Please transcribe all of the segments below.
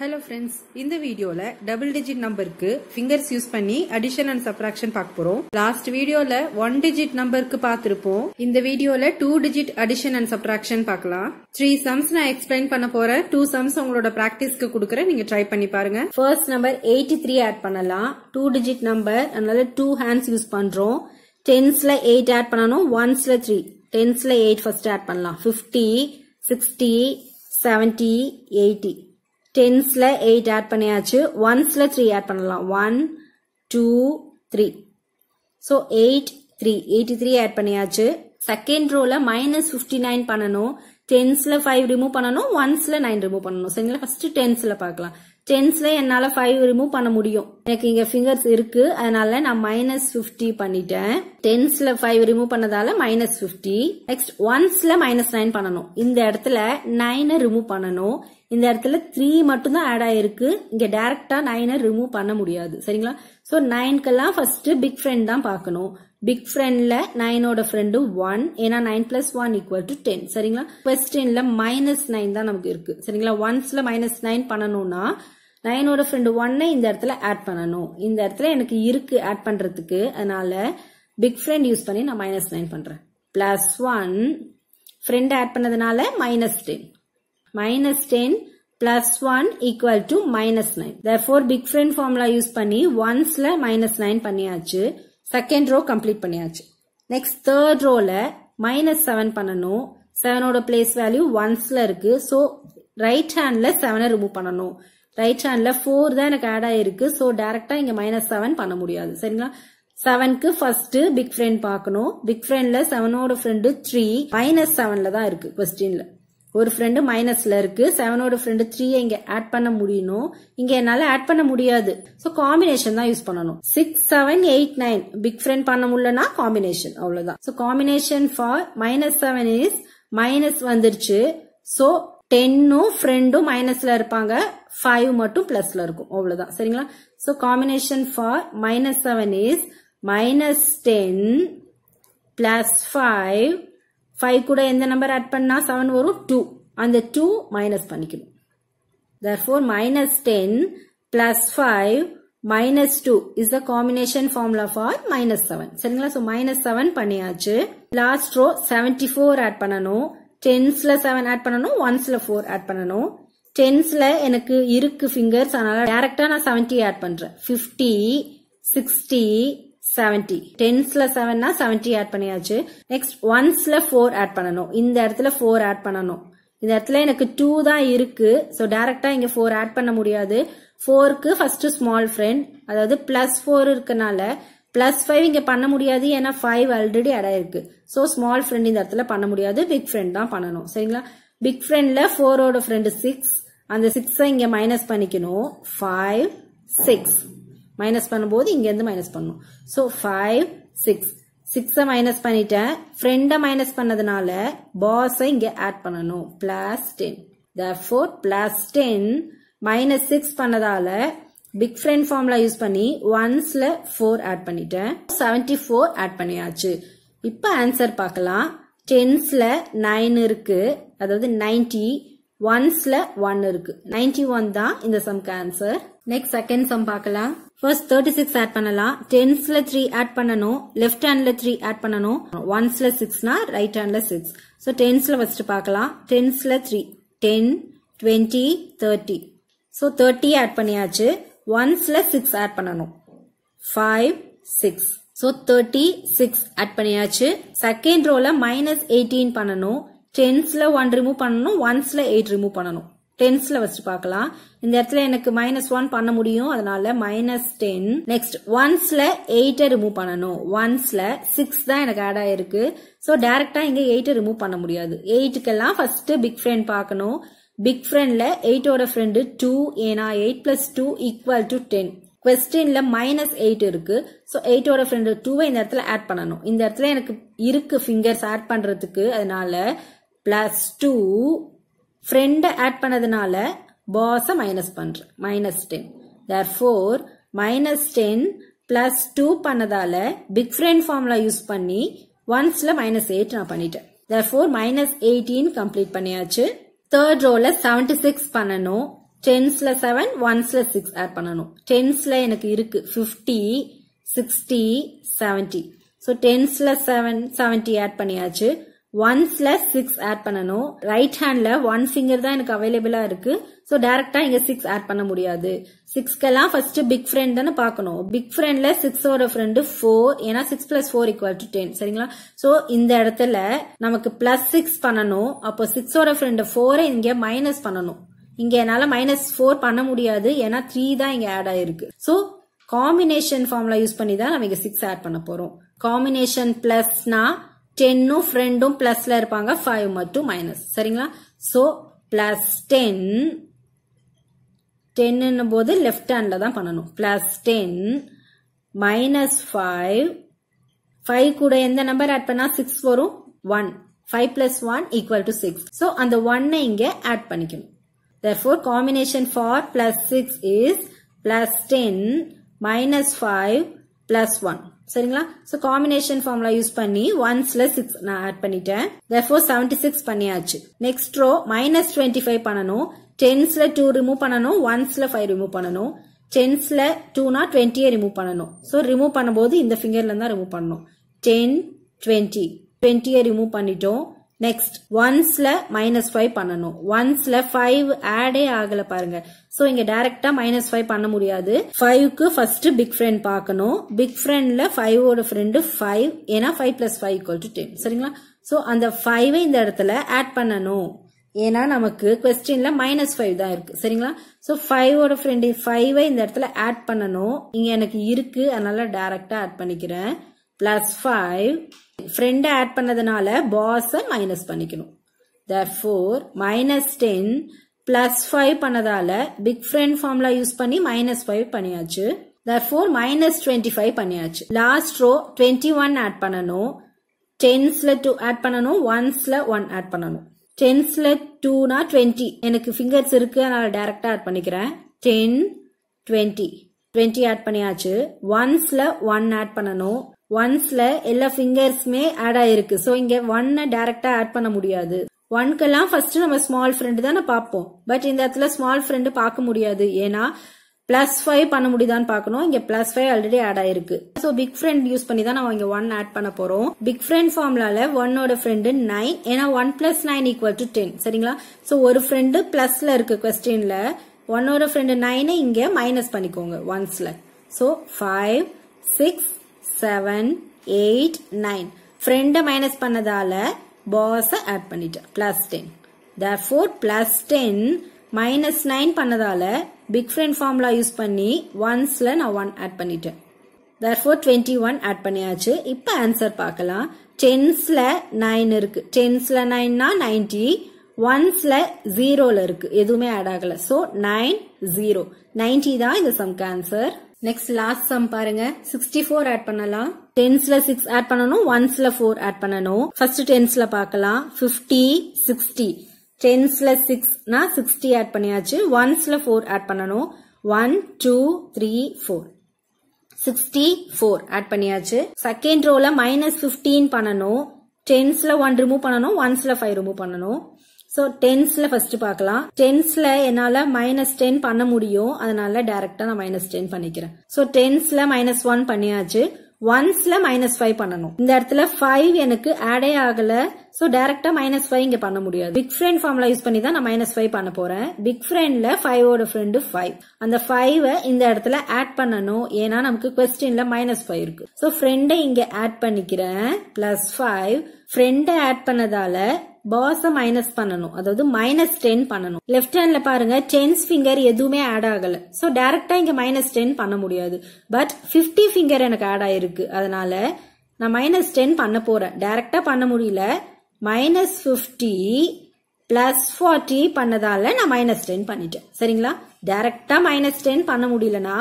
Hello friends இந்த வீடியோல double digit நம்பருக்கு ஃபிங்கர்ஸ் யூஸ் பண்ணி அடிஷன் அண்ட் சப்ராக்ஷன் பார்க்க போறோம் லாஸ்ட் வீடியோல ஒன் டிஜிட் நம்பருக்கு பார்த்திருப்போம் இந்த வீடியோல two digit addition and subtraction பார்க்கலாம் த்ரீ சம்ஸ் நான் எக்ஸ்பிளைன் பண்ண போறேன் டூ சம்ஸ் உங்களோட பிராக்டிஸ்க்கு கொடுக்குறேன் நீங்க ட்ரை பண்ணி பாருங்க first number eighty three add பண்ணலாம் டூ டிஜிட் நம்பர் அதனால டூ ஹேண்ட்ஸ் யூஸ் பண்றோம் டென்ஸ்ல எயிட் ஆட் பண்ணணும் ஒன்ஸ்ல த்ரீ டென்ஸ்ல எயிட் ஃபர்ஸ்ட் ஆட் பண்ணலாம் ஃபிஃப்டி சிக்ஸ்டி செவன்டி எயிட்டி டென்ஸில் எயிட் ஆட் பண்ணியாச்சு ஒன்ஸில் த்ரீ ஆட் பண்ணலாம் one two three so eight three eighty three add பண்ணியாச்சு செகண்ட் ரோவில் மைனஸ் ஃபிஃப்டி நைன் பண்ணணும் டென்ஸில் ஃபைவ் ரிமூவ் பண்ணணும் ஒன்ஸில் நைன் ரிமூவ் பண்ணணும் சரிங்களா ஃபர்ஸ்ட் டென்ஸில் பார்க்கலாம் டென்ஸில் என்னால் ஃபைவ் ரிமூவ் பண்ண முடியும் எனக்கு இங்கே ஃபிங்கர்ஸ் இருக்கு அதனால நான் மைனஸ் ஃபிஃப்டி பண்ணிட்டேன் டென்ஸில் ஃபைவ் ரிமூவ் பண்ணதால மைனஸ் ஃபிஃப்டி நெக்ஸ்ட் ஒன்ஸில் மைனஸ் நைன் பண்ணணும் இந்த இடத்துல நைனை ரிமூவ் பண்ணணும் இந்த இடத்துல த்ரீ மட்டும் தான் ஆட் ஆயிருக்கு இங்க டைரக்டா நைனை ரிமூவ் பண்ண முடியாது சரிங்களா ஸோ நைன்க்கெல்லாம் ஃபர்ஸ்ட் பிக் ஃப்ரெண்ட் தான் பார்க்கணும் பிக் ஃப்ரெண்ட்ல நைனோட ஃப்ரெண்டு ஒன் ஏன்னா nine plus one equal to ten சரிங்களா கொஸ்டின்ல மைனஸ் நைன் தான் நமக்கு இருக்கு சரிங்களா ஒன்ஸ்ல மைனஸ் நைன் பண்ணணும்னா நைனோட ஃப்ரெண்டு ஒன்னை இந்த இடத்துல ஆட் பண்ணணும் இந்த இடத்துல எனக்கு இருக்கு ஆட் பண்றதுக்கு அதனால பிக் ஃப்ரெண்ட் யூஸ் பண்ணி நான் மைனஸ் நைன் பண்றேன் பிளஸ் ஒன் ஃப்ரெண்ட் ஆட் பண்ணதுனால minus ten minus ten plus one equal to minus nine therefore big friend formula use பண்ணி ஒன்ஸ்ல மைனஸ் நைன் பண்ணியாச்சு செகண்ட் ரோ கம்ப்ளீட் பண்ணியாச்சு நெக்ஸ்ட் தேர்ட் ரோல minus seven பண்ணணும் செவனோட பிளேஸ் வேல்யூ ஒன்ஸ்ல இருக்கு ஸோ ரைட் ஹேண்ட்ல செவனை ரிமூவ் பண்ணணும் ரைட் ஹேண்ட்ல ஃபோர் தான் எனக்கு ஆட் ஆயிருக்கு ஸோ டேரக்டா இங்க மைனஸ் செவன் பண்ண முடியாது சரிங்களா செவனுக்கு ஃபர்ஸ்ட் பிக் ஃப்ரெண்ட் பார்க்கணும் பிக் ஃப்ரெண்ட்ல செவனோட ஃப்ரெண்டு த்ரீ மைனஸ் செவன்ல தான் இருக்கு கொஸ்டின்ல ஒரு ஃப்ரெண்டு மைனஸ்ல இருக்கு செவனோட ஃப்ரெண்டு த்ரீயை இங்க ஆட் பண்ண முடியணும் இங்க என்னால ஆட் பண்ண முடியாது ஸோ காம்பினேஷன் தான் யூஸ் பண்ணணும் six seven eight nine big friend பண்ண முடியலன்னா காம்பினேஷன் அவ்வளவுதான் so combination for minus seven is minus வந்துருச்சு ஸோ டென்னும் ஃப்ரெண்டும் மைனஸ்ல இருப்பாங்க ஃபைவ் மட்டும் பிளஸ்ல இருக்கும் அவ்வளவுதான் சரிங்களா so combination for minus seven is minus ten plus five five கூட எந்த நம்பர் ஆட் பண்ணா செவன் வரும் டூ அந்த டூ மைனஸ் பண்ணிக்கணும் therefore minus 10 plus 5 minus 2 is the combination formula for minus 7 சரிங்களா so minus 7 பண்ணியாச்சு last row 74 add பண்ணணும் tensல 7 add பண்ணணும் onesல 4 add பண்ணணும் tensல எனக்கு இருக்கு fingers அதனால டேரக்டா நான் 70 add பண்றேன் 50 60 செவன்டி டென்ஸ்ல செவன்னா செவன்டி ஆட் பண்ணியாச்சு நெக்ஸ்ட் ஒன்ஸ்ல ஃபோர் ஆட் பண்ணணும் இந்த இடத்துல ஃபோர் ஆட் பண்ணணும் இந்த இடத்துல எனக்கு டூ தான் இருக்கு ஸோ டேரக்டா இங்க ஃபோர் ஆட் பண்ண முடியாது ஃபோருக்கு ஃபர்ஸ்ட் ஸ்மால் ஃப்ரெண்ட் அதாவது பிளஸ் ஃபோர் இருக்கனால பிளஸ் ஃபைவ் இங்க பண்ண முடியாது ஏன்னா ஃபைவ் ஆல்ரெடி ஆட் ஆயிருக்கு ஸோ ஸ்மால் ஃப்ரெண்ட் இந்த இடத்துல பண்ண முடியாது பிக் ஃப்ரெண்ட் தான் பண்ணணும் சரிங்களா பிக் ஃப்ரெண்ட்ல ஃபோரோட ஃப்ரெண்டு சிக்ஸ் அந்த சிக்ஸை இங்க மைனஸ் பண்ணிக்கணும் ஃபைவ் சிக்ஸ் மைனஸ் பண்ணும்போது இங்கேருந்து மைனஸ் பண்ணும் ஸோ ஃபைவ் சிக்ஸ் சிக்ஸை மைனஸ் பண்ணிட்டேன் ஃப்ரெண்டை மைனஸ் பண்ணதுனால பாஸ் இங்கே ஆட் பண்ணணும் plus ten therefore plus ten minus six பண்ணதால பிக் ஃப்ரெண்ட் ஃபார்ம்ல யூஸ் பண்ணி ஒன்ஸ்ல ஃபோர் ஆட் பண்ணிட்டேன் செவன்டி ஃபோர் ஆட் பண்ணியாச்சு இப்போ ஆன்சர் பார்க்கலாம் டென்ஸ்ல நைன் இருக்கு அதாவது நைன்டி ஒன்ஸ்ல ஒன் இருக்கு நைன்டி ஒன் தான் இந்த சம்க்கு ஆன்சர் நெக்ஸ்ட் செகண்ட் சம் பார்க்கலாம் ஃபர்ஸ்ட் தேர்ட்டி சிக்ஸ் ஆட் பண்ணலாம் டென்ஸ்ல த்ரீ ஆட் பண்ணணும் லெஃப்ட் ஹேண்ட்ல த்ரீ ஆட் பண்ணணும் ஒன்ஸ்ல சிக்ஸ்னா ரைட் ஹேண்ட்ல சிக்ஸ் ஸோ டென்ஸ்ல ஃபர்ஸ்ட் பார்க்கலாம் டென்ஸ்ல three ten twenty thirty so thirty add பண்ணியாச்சு ஒன்ஸ்ல சிக்ஸ் ஆட் பண்ணணும் five six so thirty six add பண்ணியாச்சு செகண்ட் ரோல மைனஸ் எயிட்டீன் பண்ணணும் டென்ஸ்ல ஒன் ரிமூவ் பண்ணணும் ஒன்ஸ்ல எயிட் ரிமூவ் பண்ணணும் டென்ஸ்ல வச்சு பார்க்கலாம் இந்த இடத்துல எனக்கு மைனஸ் ஒன் பண்ண முடியும் அதனால மைனஸ் டென் நெக்ஸ்ட் ஒன்ஸ்ல எயிட்டை ரிமூவ் பண்ணணும் ஒன்ஸ்ல சிக்ஸ் தான் எனக்கு ஆட் ஆயிருக்கு ஸோ டைரக்டா இங்க எயிட்டை ரிமூவ் பண்ண முடியாது எயிட்டுக்கெல்லாம் ஃபர்ஸ்ட் பிக் ஃப்ரெண்ட் பார்க்கணும் பிக் ஃப்ரெண்ட்ல எயிட்டோட ஃப்ரெண்டு டூ ஏன்னா eight plus two equal to ten கொஸ்டின்ல மைனஸ் எயிட் இருக்கு ஸோ எயிட்டோட ஃப்ரெண்டு டூவை இந்த இடத்துல ஆட் பண்ணணும் இந்த இடத்துல எனக்கு இருக்கு ஃபிங்கர்ஸ் ஆட் பண்றதுக்கு அதனால பிளஸ் டூ ஃப்ரெண்டை ஆட் பண்ணதுனால பாஸை மைனஸ் பண்ணுறேன் minus ten therefore minus ten plus two பண்ணதால பிக் ஃப்ரெண்ட் ஃபார்முலா யூஸ் பண்ணி ஒன்ஸில் மைனஸ் எயிட் நான் பண்ணிட்டேன் therefore minus eighteen complete பண்ணியாச்சு தேர்ட் ரோவில் செவன்டி சிக்ஸ் பண்ணணும் டென்ஸில் செவன் ஒன்ஸில் சிக்ஸ் ஆட் பண்ணணும் டென்ஸில் எனக்கு இருக்கு ஃபிஃப்டி சிக்ஸ்டி செவன்ட்டி ஸோ டென்ஸ்ல செவன் செவன்ட்டி ஆட் பண்ணியாச்சு ஒன்ஸ்ல சிக்ஸ் ஆட் பண்ணணும் ரைட் ஹேண்ட்ல ஒன் ஃபிங்கர் தான் எனக்கு அவைலபிளா இருக்கு ஸோ டைரக்டா இங்க சிக்ஸ் ஆட் பண்ண முடியாது சிக்ஸ்க்கெல்லாம் ஃபர்ஸ்ட் பிக் ஃப்ரெண்ட் தானே பார்க்கணும் பிக் ஃப்ரெண்ட்ல சிக்ஸோட ஃப்ரெண்டு ஃபோர் ஏன்னா six plus four equal to ten சரிங்களா ஸோ இந்த இடத்துல நமக்கு பிளஸ் சிக்ஸ் பண்ணணும் அப்போ சிக்ஸோட ஃப்ரெண்டு ஃபோரை இங்க மைனஸ் பண்ணணும் இங்க என்னால மைனஸ் ஃபோர் பண்ண முடியாது ஏன்னா த்ரீ தான் இங்க ஆட் ஆயிருக்கு ஸோ காம்பினேஷன் ஃபார்ம்ல யூஸ் பண்ணி தான் நம்ம இங்க சிக்ஸ் ஆட் பண்ண போறோம் காம்பினேஷன் பிளஸ்னா டென்னும் ஃப்ரெண்டும் பிளஸ்ல இருப்பாங்க ஃபைவ் மட்டும் மைனஸ் சரிங்களா ஸோ பிளஸ் டென் டென்னும் போது லெஃப்ட் ஹேண்ட்ல தான் பண்ணணும் plus ten minus five five கூட எந்த நம்பர் ஆட் பண்ணா சிக்ஸ் வரும் one five plus one equal to six so அந்த ஒன்னை இங்கே ஆட் பண்ணிக்கணும் therefore combination for plus six is plus ten minus five plus one சரிங்களா சோ காம்பினேஷன் ஃபார்முலா யூஸ் பண்ணி ஒன்ஸ்ல சிக்ஸ் நான் ஆட் பண்ணிட்டேன் தேர்ஃபோர் செவன்டி சிக்ஸ் பண்ணியாச்சு next row minus twenty five பண்ணணும் டென்ஸ்ல டூ ரிமூவ் பண்ணணும் ஒன்ஸ்ல ஃபைவ் ரிமூவ் பண்ணணும் டென்ஸ்ல டூனா டுவெண்ட்டியே ரிமூவ் பண்ணணும் ஸோ ரிமூவ் பண்ணும்போது இந்த ஃபிங்கர்ல தான் ரிமூவ் பண்ணணும் டென் டுவெண்ட்டி டுவெண்ட்டியை ரிமூவ் பண்ணிட்டோம் நெக்ஸ்ட் ஒன்ஸ்ல மைனஸ் ஃபைவ் பண்ணணும் ஒன்ஸ்ல ஃபைவ் ஆடே ஆகல பாருங்க சோ இங்க டைரக்டா மைனஸ் ஃபைவ் பண்ண முடியாது ஃபைவ்க்கு ஃபர்ஸ்ட் பிக் ஃப்ரெண்ட் பார்க்கணும் பிக் ஃப்ரெண்ட்ல ஃபைவோட ஃப்ரெண்டு ஃபைவ் ஏன்னா five plus five equal to ten சரிங்களா சோ அந்த ஃபைவை இந்த இடத்துல ஆட் பண்ணணும் ஏன்னா நமக்கு கொஸ்டின்ல மைனஸ் ஃபைவ் தான் இருக்கு சரிங்களா ஸோ ஃபைவோட ஃப்ரெண்டு ஃபைவை இந்த இடத்துல ஆட் பண்ணணும் இங்க எனக்கு இருக்கு அதனால டைரக்டா ஆட் பண்ணிக்கிறேன் பிளஸ் ஃபைவ் ஃப்ரெண்டை ஆட் பண்ணதுனால பாஸை மைனஸ் பண்ணிக்கணும் there minus ten plus five பண்ணதால பிக் ஃப்ரெண்ட் ஃபார்முலா யூஸ் பண்ணி மைனஸ் ஃபைவ் பண்ணியாச்சு தேர் மைனஸ் டுவெண்ட்டி ஃபைவ் பண்ணியாச்சு last row twenty one add பண்ணணும் டென்ஸில் டூ ஆட் பண்ணணும் ஒன்ஸில் ஒன் ஆட் பண்ணணும் டென்ஸில் டூனா டுவெண்ட்டி எனக்கு ஃபிங்கர்ஸ் இருக்கு அதனால் டேரெக்டாக ஆட் பண்ணிக்கிறேன் டென் டுவெண்ட்டி டுவெண்ட்டி ஆட் பண்ணியாச்சு ஒன்ஸில் ஒன் ஆட் பண்ணணும் ஒன்ஸ்ல எல்லா ஃபிங்கர்ஸுமே ஆட் ஆயிருக்கு ஸோ இங்க ஒன்னை டைரக்டா ஆட் பண்ண முடியாது ஒன்க்கெல்லாம் ஃபர்ஸ்ட் நம்ம ஸ்மால் ஃப்ரெண்டு தானே பார்ப்போம் பட் இந்த இடத்துல ஸ்மால் ஃப்ரெண்டு பார்க்க முடியாது ஏன்னா பிளஸ் ஃபைவ் பண்ண முடியுதான்னு பார்க்கணும் இங்க பிளஸ் ஃபைவ் ஆல்ரெடி ஆட் ஆயிருக்கு ஸோ பிக் ஃப்ரெண்ட் யூஸ் பண்ணி தான் நம்ம இங்க ஒன் ஆட் பண்ண போறோம் பிக் ஃப்ரெண்ட் ஃபார்ம்லால ஒன்னோட ஃப்ரெண்டு நைன் ஏன்னா one plus nine equal to ten சரிங்களா ஸோ ஒரு ஃப்ரெண்டு பிளஸ்ல இருக்கு கொஸ்டின்ல ஒன்னோட ஃப்ரெண்டு நைனை இங்க மைனஸ் பண்ணிக்கோங்க ஒன்ஸ்ல so five six seven eight nine ஃப்ரெண்டை மைனஸ் பண்ணதால பாஸை ஆட் பண்ணிட்டேன் plus ten four plus ten minus nine பண்ணதால பிக் ஃப்ரெண்ட் ஃபார்முலா யூஸ் பண்ணி ஒன்ஸில் நான் ஒன் ஆட் பண்ணிட்டேன் ஃபோர் டுவெண்ட்டி ஒன் ஆட் பண்ணியாச்சு இப்போ ஆன்சர் பார்க்கலாம் டென்ஸில் நைன் இருக்கு டென்ஸில் நைன்னா நைன்டி ஒன்ஸில் ஜீரோவில் இருக்கு எதுவுமே ஆட் ஆகலை ஸோ நைன் ஜீரோ நைன்டி தான் இந்த சம்க்கு ஆன்சர் நெக்ஸ்ட் லாஸ்ட் சம் பாருங்க சிக்ஸ்டி ஃபோர் ஆட் பண்ணலாம் டென்ஸ்ல சிக்ஸ் ஆட் பண்ணணும் ஒன்ஸ்ல ஃபோர் ஆட் பண்ணணும் ஃபர்ஸ்ட் டென்ஸ்ல பாக்கலாம் பிப்டி சிக்ஸ்டி டென்ஸ்ல சிக்ஸ்னா சிக்ஸ்டி ஆட் பண்ணியாச்சு ஒன்ஸ்ல ஃபோர் ஆட் பண்ணணும் one two three four sixty four add பண்ணியாச்சு செகண்ட் ரோல மைனஸ் பிப்டீன் பண்ணணும் டென்ஸ்ல ஒன் ரிமூவ் பண்ணணும் ஒன்ஸ்ல ஃபைவ் ரிமூவ் பண்ணணும் ஸோ டென்ஸ்ல ஃபர்ஸ்ட் பார்க்கலாம் டென்ஸ்ல என்னால் மைனஸ் டென் பண்ண முடியும் அதனால டேரெக்டாக நான் மைனஸ் டென் பண்ணிக்கிறேன் ஸோ டென்ஸ்ல மைனஸ் ஒன் பண்ணியாச்சு ஒன்ஸ்ல மைனஸ் ஃபைவ் பண்ணணும் இந்த இடத்துல ஃபைவ் எனக்கு ஆடே ஆகல சோ டைரக்டா மைனஸ் ஃபைவ் இங்க பண்ண முடியாது பிக் ஃப்ரெண்ட் ஃபார்ம்ல யூஸ் பண்ணி தான் நான் மைனஸ் ஃபைவ் பண்ண போறேன் பிக் ஃப்ரெண்ட்ல ஃபைவோட ஃப்ரெண்டு ஃபைவ் அந்த ஃபைவ் இந்த இடத்துல ஆட் பண்ணணும் ஏன்னா நமக்கு கொஸ்டின்ல மைனஸ் ஃபைவ் இருக்கு சோ ஃப்ரெண்டை இங்க ஆட் பண்ணிக்கிறேன் பிளஸ் ஃபைவ் ஃப்ரெண்டை ஆட் பண்ணதால பாஸ மைனஸ் பண்ணணும் அதாவது மைனஸ் டென் பண்ணணும் லெஃப்ட் ஹேண்ட்ல பாருங்க டென்ஸ் ஃபிங்கர் எதுவுமே ஆட் ஆகல சோ டைரக்டா இங்க மைனஸ் டென் பண்ண முடியாது பட் பிப்டி ஃபிங்கர் எனக்கு ஆட் ஆயிருக்கு அதனால நான் மைனஸ் டென் பண்ண போறேன் டைரக்டா பண்ண முடியல மைனஸ் பிப்டி பிளஸ் ஃபார்ட்டி பண்ணதால நான் மைனஸ் டென் பண்ணிட்டேன் சரிங்களா டைரக்டா மைனஸ் டென் பண்ண முடியலனா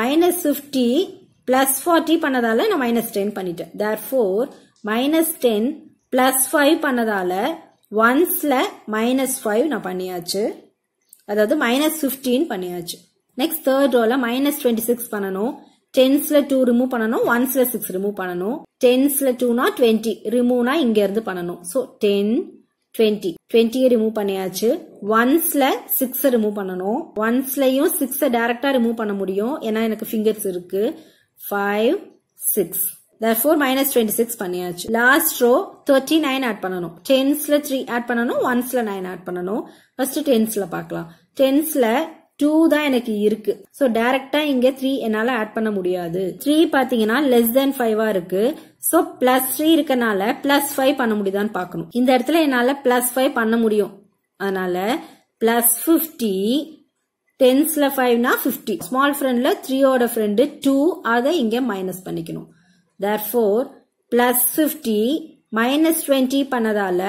மைனஸ் பிப்டி பிளஸ் ஃபார்ட்டி பண்ணதால நான் மைனஸ் டென் பண்ணிட்டேன் therefore minus ten plus five பண்ணதால ஒன்ஸில் மைனஸ் ஃபைவ் நான் பண்ணியாச்சு அதாவது மைனஸ் ஃபிஃப்டீன் பண்ணியாச்சு நெக்ஸ்ட் தேர்ட் ரோல மைனஸ் டுவெண்ட்டி சிக்ஸ் பண்ணணும் டென்ஸ்ல டூ ரிமூவ் பண்ணணும் ஒன்ஸ்ல சிக்ஸ் ரிமூவ் பண்ணணும் டென்ஸ்ல டூனா டுவெண்ட்டி ரிமூவ்னா இங்க இருந்து பண்ணணும் ஸோ டென் டுவெண்ட்டி டுவெண்ட்டியை ரிமூவ் பண்ணியாச்சு ஒன்ஸ்ல சிக்ஸ் ரிமூவ் பண்ணணும் ஒன்ஸ்லயும் சிக்ஸை டைரக்டா ரிமூவ் பண்ண முடியும் ஏன்னா எனக்கு ஃபிங்கர்ஸ் இருக்கு five six therefore minus twenty six பண்ணியாச்சு last row thirty nine add பண்ணணும் டென்ஸ்ல த்ரீ ஆட் பண்ணணும் ஒன்ஸ்ல நைன் ஆட் பண்ணணும் ஃபர்ஸ்ட் பார்க்கலாம் டென்ஸ்ல டூ தான் எனக்கு இருக்கு ஸோ direct இங்க த்ரீ என்னால ஆட் பண்ண முடியாது த்ரீ less லெஸ் 5 வாருக்கு so ஸோ 3 த்ரீ நால plus ஃபைவ் பண்ண முடியுதான்னு பார்க்கணும் இந்த இடத்துல என்னால plus ஃபைவ் பண்ண முடியும் 50 பிளஸ் ஃபிஃப்டி டென்ஸ்ல 50. ஃபிஃப்டி ஸ்மால் 3 த்ரீயோட ஃப்ரெண்டு டூ அதை இங்க மைனஸ் பண்ணிக்கணும் therefore plus fifty minus twenty பண்ணதால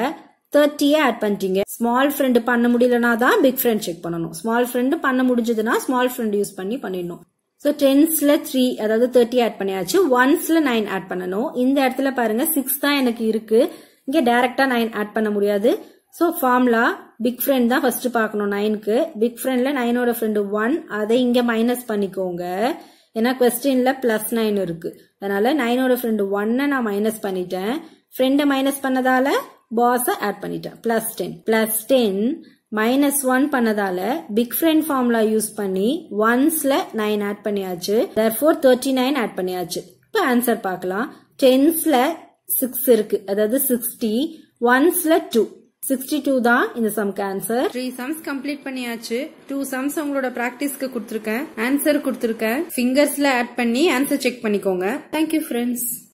தேர்ட்டியே ஆட் பண்ணிட்டீங்க ஸ்மால் ஃப்ரெண்டு பண்ண முடியலனா தான் பிக் ஃப்ரெண்ட் செக் பண்ணணும் ஸ்மால் ஃப்ரெண்டு பண்ண முடிஞ்சதுன்னா ஸ்மால் ஃப்ரெண்ட் யூஸ் பண்ணி பண்ணிடணும் ஸோ டென்ஸ்ல த்ரீ அதாவது தேர்ட்டி ஆட் பண்ணியாச்சு ஒன்ஸ்ல நைன் ஆட் பண்ணணும் இந்த இடத்துல பாருங்க சிக்ஸ் தான் எனக்கு இருக்கு இங்க டைரக்டா நைன் ஆட் பண்ண முடியாது ஸோ ஃபார்ம்லா பிக் ஃப்ரெண்ட் தான் ஃபர்ஸ்ட் பார்க்கணும் நைனுக்கு பிக் ஃப்ரெண்ட்ல நைனோட ஃப்ரெண்டு ஒன் அதை இங்க மைனஸ் பண்ணிக்கோங்க ஏன்னா கொஸ்டின்ல பிளஸ் நைன் இருக்கு அதனால நைனோட ஃப்ரெண்டு ஒன்னை நான் மைனஸ் பண்ணிட்டேன் ஃப்ரெண்டை மைனஸ் பண்ணதால பாஸை ஆட் பண்ணிட்டேன் plus ten plus ten minus one பண்ணதால பிக் ஃப்ரெண்ட் ஃபார்முலா யூஸ் பண்ணி ஒன்ஸ்ல நைன் ஆட் பண்ணியாச்சு தேர்ஃபோர் தேர்ட்டி நைன் ஆட் பண்ணியாச்சு இப்போ ஆன்சர் பார்க்கலாம் டென்ஸ்ல சிக்ஸ் இருக்கு அதாவது சிக்ஸ்டி ஒன்ஸ்ல டூ சிக்ஸ்டி தான் இந்த சம்க்கு ஆன்சர் த்ரீ சம்ஸ் கம்ப்ளீட் பண்ணியாச்சு டூ சம்ஸ் உங்களோட பிராக்டிஸ்க்கு கொடுத்துருக்கேன் ஆன்சர் கொடுத்துருக்கேன் ஃபிங்கர்ஸ்ல ஆட் பண்ணி ஆன்சர் செக் பண்ணிக்கோங்க தேங்க்யூ ஃப்ரெண்ட்ஸ்